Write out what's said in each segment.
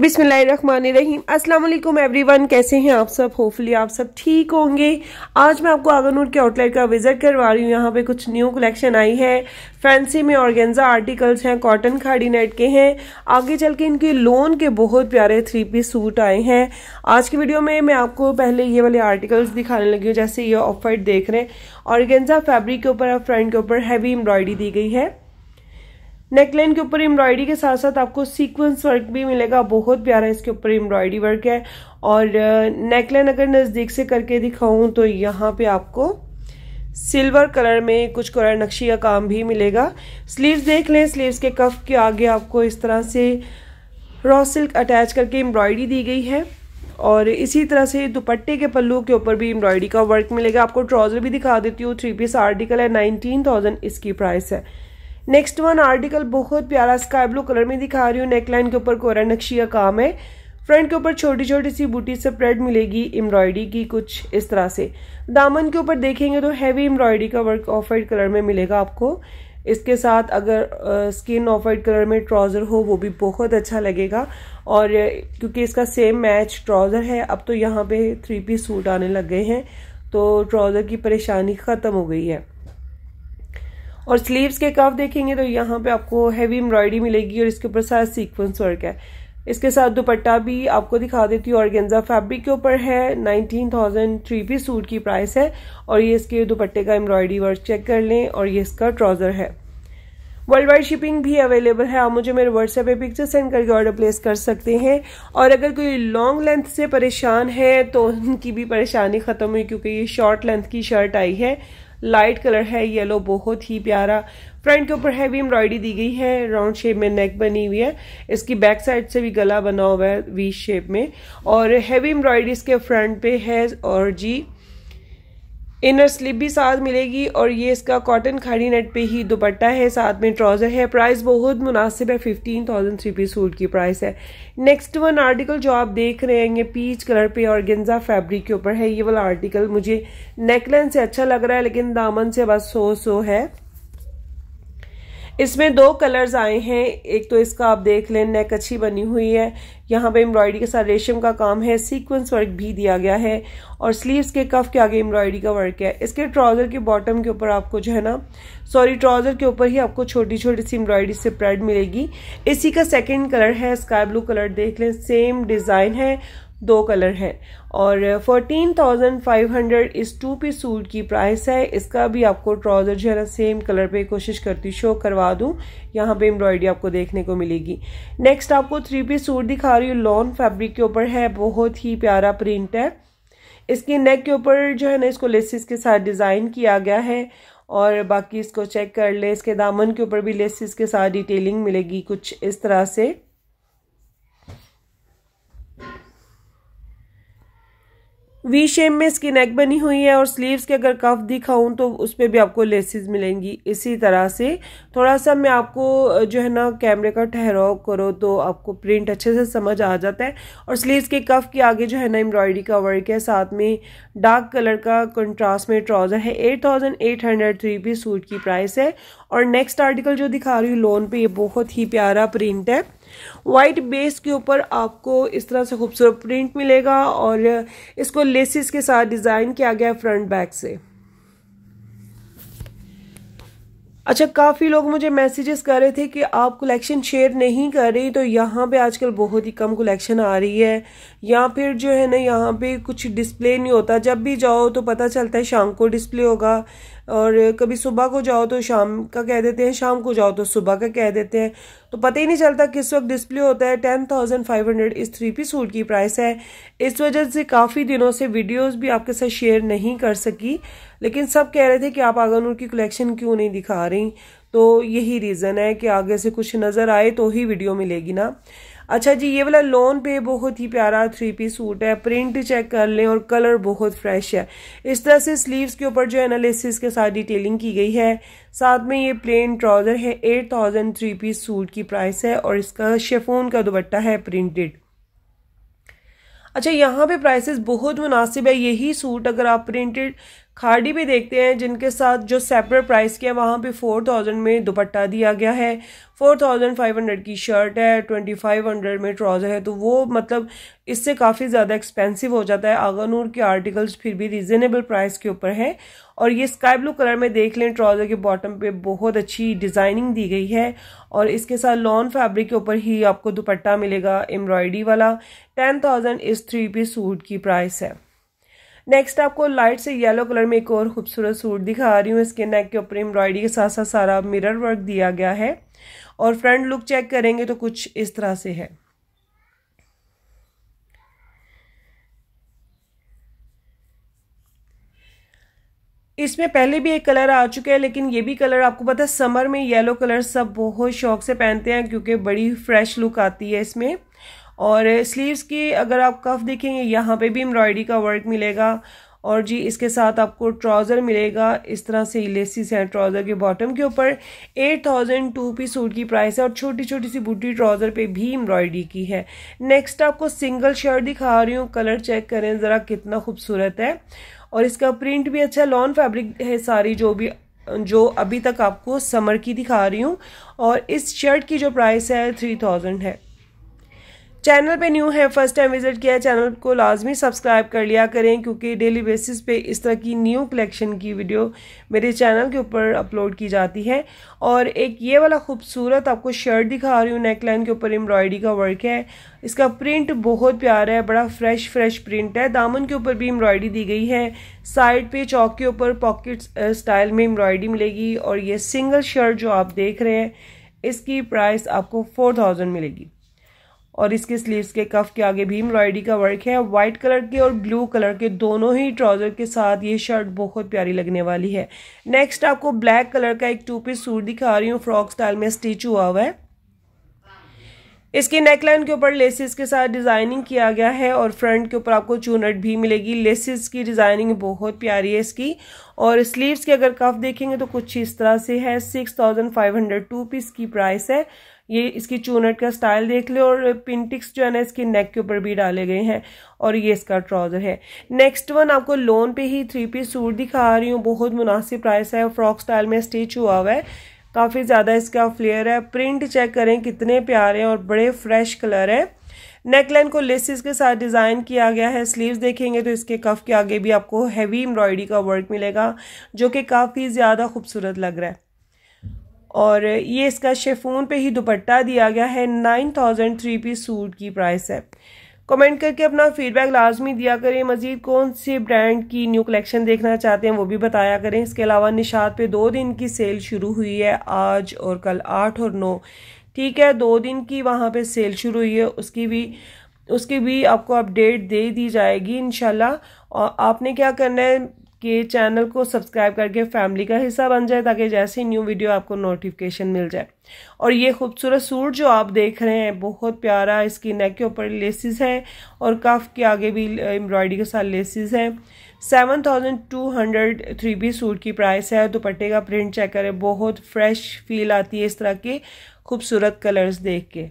बिसमीम अस्सलाम एवरीवन कैसे हैं आप सब होपफुली आप सब ठीक होंगे आज मैं आपको आगनूर के आउटलेट का विजिट करवा रही हूँ यहाँ पे कुछ न्यू कलेक्शन आई है फैंसी में ऑर्गेन्जा आर्टिकल्स हैं कॉटन खाड़ी नेट के हैं आगे चल के इनके लोन के बहुत प्यारे थ्री पीस सूट आए हैं आज की वीडियो में मैं आपको पहले ये वाले आर्टिकल्स दिखाने लगी हूँ जैसे ये ऑफर देख रहे हैं ऑर्गेन्जा फैब्रिक के ऊपर और फ्रंट के ऊपर हैवी एम्ब्रॉयडरी दी गई है नेकलाइन के ऊपर एम्ब्रॉयडरी के साथ साथ आपको सीक्वेंस वर्क भी मिलेगा बहुत प्यारा इसके ऊपर एम्ब्रॉयडरी वर्क है और नेकलाइन अगर नज़दीक से करके दिखाऊं तो यहाँ पे आपको सिल्वर कलर में कुछ कलर नक्शी का काम भी मिलेगा स्लीव्स देख लें स्लीव्स के कफ के आगे आपको इस तरह से रॉ सिल्क अटैच करके एम्ब्रॉयडरी दी गई है और इसी तरह से दुपट्टे के पल्लू के ऊपर भी एम्ब्रॉयडरी का वर्क मिलेगा आपको ट्राउज़र भी दिखा देती हूँ थ्री पीस आर्टिकल है नाइनटीन थाउजेंड इसकी प्राइस है नेक्स्ट वन आर्टिकल बहुत प्यारा स्काई ब्लू कलर में दिखा रही हूँ नेकलाइन के ऊपर कोरा का काम है फ्रंट के ऊपर छोटी छोटी सी बूटी से प्रेड मिलेगी एम्ब्रॉयडरी की कुछ इस तरह से दामन के ऊपर देखेंगे तो हैवी एम्ब्रॉयडरी का वर्क ऑफ वाइट कलर में मिलेगा आपको इसके साथ अगर स्किन ऑफ वाइट कलर में ट्राउज़र हो वो भी बहुत अच्छा लगेगा और क्योंकि इसका सेम मैच ट्राउज़र है अब तो यहाँ पे थ्री पीस सूट आने लग गए हैं तो ट्राउज़र की परेशानी ख़त्म हो गई है और स्लीव्स के कफ देखेंगे तो यहाँ पे आपको हैवी एम्ब्रॉयडरी मिलेगी और इसके ऊपर सारा सीक्वेंस वर्क है इसके साथ दुपट्टा भी आपको दिखा देती हूँ और गेंजा फैब्रिक के ऊपर है nineteen thousand three P suit की प्राइस है और ये इसके दुपट्टे का एम्ब्रॉयडरी वर्क चेक कर लें और ये इसका ट्राउज़र है वर्ल्ड वाइड शिपिंग भी अवेलेबल है आप मुझे मेरे व्हाट्सएप पे पिक्चर सेंड करके ऑर्डर प्लेस कर सकते हैं और अगर कोई लॉन्ग लेंथ से परेशान है तो उनकी भी परेशानी ख़त्म हुई क्योंकि ये शॉर्ट लेंथ की शर्ट आई है लाइट कलर है येलो बहुत ही प्यारा फ्रंट के ऊपर हैवी एम्ब्रॉयडरी दी गई है राउंड शेप में नेक बनी हुई है इसकी बैक साइड से भी गला बना हुआ है वी शेप में और हैवी एम्ब्रॉयडरी इसके फ्रंट पे है और जी इनर स्लिप भी साथ मिलेगी और ये इसका कॉटन खाड़ी नेट पे ही दुपट्टा है साथ में ट्राउज़र है प्राइस बहुत मुनासिब है fifteen thousand three piece suit की प्राइस है नेक्स्ट वन आर्टिकल जो आप देख रहे हैं ये पीच कलर पे और गेंजा फैब्रिक के ऊपर है ये वाला आर्टिकल मुझे नेकलाइन से अच्छा लग रहा है लेकिन दामन से बस सो सो है इसमें दो कलर्स आए हैं एक तो इसका आप देख लें नेक अच्छी बनी हुई है यहाँ पे एम्ब्रॉयडरी के साथ रेशम का काम है सीक्वेंस वर्क भी दिया गया है और स्लीव्स के कफ के आगे एम्ब्रॉयडरी का वर्क है इसके ट्राउज़र के बॉटम के ऊपर आपको जो है ना सॉरी ट्राउज़र के ऊपर ही आपको छोटी छोटी सी एम्ब्रॉयडरी से प्रेड मिलेगी इसी का सेकेंड कलर है स्काई ब्लू कलर देख लें सेम डिज़ाइन है दो कलर हैं और फोर्टीन थाउजेंड फाइव हंड्रेड इस टू पीस सूट की प्राइस है इसका भी आपको ट्राउज़र जो है ना सेम कलर पे कोशिश करती शो करवा दूँ यहाँ पे एम्ब्रॉयडरी आपको देखने को मिलेगी नेक्स्ट आपको थ्री पीस सूट दिखा रही हूँ लॉन फैब्रिक के ऊपर है बहुत ही प्यारा प्रिंट है इसके नेक के ऊपर जो है ना इसको लेसिस के साथ डिज़ाइन किया गया है और बाकी इसको चेक कर ले इसके दामन के ऊपर भी लेसिस के साथ डिटेलिंग मिलेगी कुछ इस तरह से वी शेप में इसकी नेक बनी हुई है और स्लीव्स के अगर कफ दिखाऊं तो उस पर भी आपको लेसेस मिलेंगी इसी तरह से थोड़ा सा मैं आपको जो है ना कैमरे का ठहराव करो तो आपको प्रिंट अच्छे से समझ आ जाता है और स्लीव्स के कफ के आगे जो है ना एम्ब्रॉयडरी का वर्क है साथ में डार्क कलर का कंट्रास्ट में ट्राउज़र है eight thousand eight hundred three suit की प्राइस है और नेक्स्ट आर्टिकल जो दिखा रही हूँ लोन पे ये बहुत ही प्यारा प्रिंट है वाइट बेस के ऊपर आपको इस तरह से खूबसूरत प्रिंट मिलेगा और इसको लेसिस के साथ डिज़ाइन किया गया है फ्रंट बैक से अच्छा काफ़ी लोग मुझे मैसेजेस कर रहे थे कि आप कलेक्शन शेयर नहीं कर रही तो यहाँ पे आजकल बहुत ही कम कलेक्शन आ रही है या फिर जो है ना यहाँ पे कुछ डिस्प्ले नहीं होता जब भी जाओ तो पता चलता है शाम को डिस्प्ले होगा और कभी सुबह को जाओ तो शाम का कह देते हैं शाम को जाओ तो सुबह का कह देते हैं तो पता ही नहीं चलता किस वक्त डिस्प्ले होता है टेन थाउजेंड फाइव हंड्रेड इस थ्री पी सूट की प्राइस है इस वजह से काफ़ी दिनों से वीडियोस भी आपके साथ शेयर नहीं कर सकी लेकिन सब कह रहे थे कि आप आगन की कलेक्शन क्यों नहीं दिखा रही तो यही रीज़न है कि आगे से कुछ नज़र आए तो ही वीडियो मिलेगी ना अच्छा जी ये वाला लोन पे बहुत ही प्यारा थ्री पीस सूट है प्रिंट चेक कर लें और कलर बहुत फ्रेश है इस तरह से स्लीव्स के ऊपर जो है एनालिसिस के साथ डिटेलिंग की गई है साथ में ये प्लेन ट्राउज़र है eight thousand three piece suit की प्राइस है और इसका शेफोन का दुपट्टा है प्रिंटेड अच्छा यहाँ पे प्राइसेस बहुत मुनासिब है यही सूट अगर आप प्रिंटेड खाड़ी भी देखते हैं जिनके साथ जो सेपरेट प्राइस के हैं वहाँ पे फोर थाउजेंड में दुपट्टा दिया गया है फोर थाउजेंड फाइव हंड्रेड की शर्ट है ट्वेंटी फाइव हंड्रेड में ट्राउज़र है तो वो मतलब इससे काफ़ी ज़्यादा एक्सपेंसिव हो जाता है आगानूर के आर्टिकल्स फिर भी रिजनेबल प्राइस के ऊपर हैं और ये स्काई ब्लू कलर में देख लें ट्राउज़र के बॉटम पे बहुत अच्छी डिज़ाइनिंग दी गई है और इसके साथ लॉन फैब्रिक के ऊपर ही आपको दुपट्टा मिलेगा एम्ब्रॉयडरी वाला टेन थाउजेंड इस थ्री पीस सूट की प्राइस है नेक्स्ट आपको लाइट से येलो कलर में एक और खूबसूरत सूट दिखा रही हूँ इसके नेक के ऊपर एम्ब्रॉयडरी के साथ साथ सारा मिरर वर्क दिया गया है और फ्रंट लुक चेक करेंगे तो कुछ इस तरह से है इसमें पहले भी एक कलर आ चुका है लेकिन ये भी कलर आपको पता है समर में येलो कलर सब बहुत शौक से पहनते हैं क्योंकि बड़ी फ्रेश लुक आती है इसमें और स्लीव्स की अगर आप कफ देखेंगे यहाँ पे भी एम्ब्रॉयडरी का वर्क मिलेगा और जी इसके साथ आपको ट्राउज़र मिलेगा इस तरह से लेसिस हैं ट्राउज़र के बॉटम के ऊपर eight thousand two P suit की प्राइस है और छोटी छोटी सी बूटी ट्राउज़र पे भी एम्ब्रॉयडरी की है नेक्स्ट आपको सिंगल शर्ट दिखा रही हूँ कलर चेक करें ज़रा कितना खूबसूरत है और इसका प्रिंट भी अच्छा लॉन फैब्रिक है सारी जो भी जो अभी तक आपको समर की दिखा रही हूँ और इस शर्ट की जो प्राइस है थ्री थाउजेंड है चैनल पे न्यू है फर्स्ट टाइम विजिट किया है चैनल को लाजमी सब्सक्राइब कर लिया करें क्योंकि डेली बेसिस पे इस तरह की न्यू कलेक्शन की वीडियो मेरे चैनल के ऊपर अपलोड की जाती है और एक ये वाला खूबसूरत आपको शर्ट दिखा रही हूँ नेकलाइन के ऊपर एम्ब्रॉयडरी का वर्क है इसका प्रिंट बहुत प्यारा है बड़ा फ्रेश फ्रेश प्रिंट है दामन के ऊपर भी एम्ब्रॉयडरी दी गई है साइड पे चौक के ऊपर पॉकेट स्टाइल में एम्ब्रॉयडरी मिलेगी और ये सिंगल शर्ट जो आप देख रहे हैं इसकी प्राइस आपको फोर थाउजेंड मिलेगी और इसके स्लीव्स के कफ के आगे भी एम्ब्रॉयडरी का वर्क है व्हाइट कलर के और ब्लू कलर के दोनों ही ट्राउजर के साथ ये शर्ट बहुत प्यारी लगने वाली है नेक्स्ट आपको ब्लैक कलर का एक टू पीस सूट दिखा रही हूँ फ्रॉक स्टाइल में स्टिच हुआ हुआ है इसके नेकलाइन के ऊपर लेसिस के साथ डिजाइनिंग किया गया है और फ्रंट के ऊपर आपको चूनट भी मिलेगी लेसिस की डिजाइनिंग बहुत प्यारी है इसकी और स्लीव्स के अगर कफ देखेंगे तो कुछ इस तरह से है six thousand five hundred two piece की प्राइस है ये इसकी चूनट का स्टाइल देख ले और पिंटिक्स जो है ना इसके नेक के ऊपर भी डाले गए हैं और ये इसका ट्राउज़र है नेक्स्ट वन आपको लोन पे ही थ्री पीस सूट दिखा रही हूँ बहुत मुनासिब प्राइस है फ्रॉक स्टाइल में स्टिच हुआ हुआ है काफ़ी ज़्यादा इसका फ्लेयर है प्रिंट चेक करें कितने प्यारे और बड़े फ्रेश कलर है नेकलाइन को लेसिस के साथ डिज़ाइन किया गया है स्लीव्स देखेंगे तो इसके कफ के आगे भी आपको हैवी एम्ब्रॉयडरी का वर्क मिलेगा जो कि काफ़ी ज़्यादा खूबसूरत लग रहा है और ये इसका शेफोन पे ही दुपट्टा दिया गया है nine thousand three P suit की प्राइस है कमेंट करके अपना फीडबैक लाजमी दिया करें मजीद कौन से ब्रांड की न्यू कलेक्शन देखना चाहते हैं वो भी बताया करें इसके अलावा निशात पे दो दिन की सेल शुरू हुई है आज और कल आठ और नौ ठीक है दो दिन की वहाँ पे सेल शुरू हुई है उसकी भी उसकी भी आपको अपडेट दे दी जाएगी इनशाला और आपने क्या करना है कि चैनल को सब्सक्राइब करके फैमिली का हिस्सा बन जाए ताकि जैसे ही न्यू वीडियो आपको नोटिफिकेशन मिल जाए और ये खूबसूरत सूट जो आप देख रहे हैं बहुत प्यारा इसकी नेक के ऊपर लेसिस है और कफ के आगे भी एम्ब्रॉयडरी के साथ लेसिस है seven thousand two hundred three P suit की प्राइस है दुपट्टे का प्रिंट चेक करें बहुत फ्रेश फील आती है इस तरह के खूबसूरत कलर्स देख के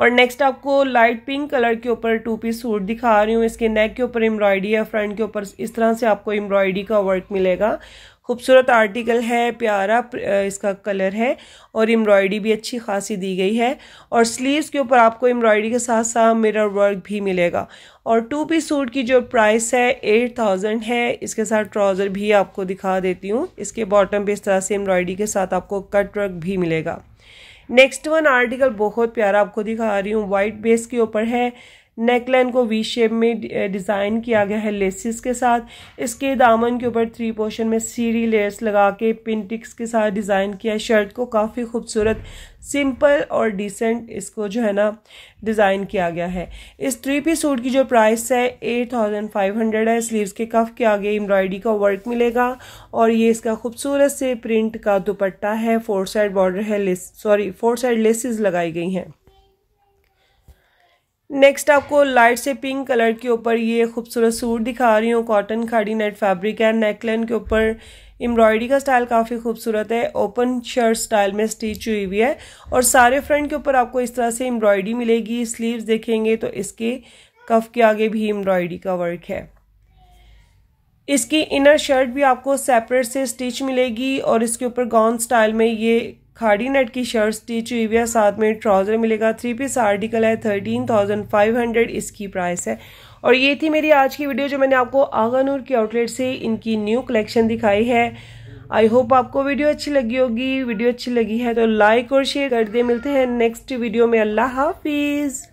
और नेक्स्ट आपको लाइट पिंक कलर के ऊपर टू पीस सूट दिखा रही हूँ इसके नेक के ऊपर एम्ब्रॉयडरी है फ्रंट के ऊपर इस तरह से आपको एम्ब्रॉयडरी का वर्क मिलेगा खूबसूरत आर्टिकल है प्यारा इसका कलर है और एम्ब्रॉयडरी भी अच्छी खासी दी गई है और स्लीव्स के ऊपर आपको एम्ब्रॉयडरी के साथ साथ मिरर वर्क भी मिलेगा और टू पीस सूट की जो प्राइस है एट थाउजेंड है इसके साथ ट्राउज़र भी आपको दिखा देती हूँ इसके बॉटम पे इस तरह से एम्ब्रॉयडरी के साथ आपको कट वर्क भी मिलेगा नेक्स्ट वन आर्टिकल बहुत प्यारा आपको दिखा रही हूँ वाइट बेस के ऊपर है नेकलाइन को वी शेप में डिज़ाइन किया गया है लेसिस के साथ इसके दामन के ऊपर थ्री पोर्शन में सीरी लेयर्स लगा के पिंटिक्स के साथ डिज़ाइन किया है शर्ट को काफ़ी खूबसूरत सिंपल और डिसेंट इसको जो है ना डिज़ाइन किया गया है इस थ्री पी सूट की जो प्राइस है एट थाउजेंड फाइव हंड्रेड है स्लीव्स के कफ के आगे एम्ब्रॉयडरी का वर्क मिलेगा और ये इसका खूबसूरत से प्रिंट का दुपट्टा है फोर साइड बॉर्डर है lace sorry four side laces लगाई गई हैं नेक्स्ट आपको लाइट से पिंक कलर के ऊपर ये खूबसूरत सूट दिखा रही हूँ कॉटन खाड़ी नेट फैब्रिक है नेकलाइन के ऊपर एम्ब्रॉयडरी का स्टाइल काफ़ी खूबसूरत है ओपन शर्ट स्टाइल में स्टिच हुई हुई है और सारे फ्रंट के ऊपर आपको इस तरह से एम्ब्रॉयडरी मिलेगी स्लीव्स देखेंगे तो इसके कफ के आगे भी एम्ब्रॉयडरी का वर्क है इसकी इनर शर्ट भी आपको सेपरेट से स्टिच मिलेगी और इसके ऊपर गाउन स्टाइल में ये खाड़ी नेट की शर्ट स्टिच हुई हुई है साथ में ट्राउज़र मिलेगा थ्री पीस आर्टिकल है थर्टीन थाउजेंड फाइव हंड्रेड इसकी प्राइस है और ये थी मेरी आज की वीडियो जो मैंने आपको आगानूर की आउटलेट से इनकी न्यू कलेक्शन दिखाई है आई होप आपको वीडियो अच्छी लगी होगी वीडियो अच्छी लगी है तो लाइक और शेयर कर दे मिलते हैं नेक्स्ट वीडियो में अल्लाह हाफिज़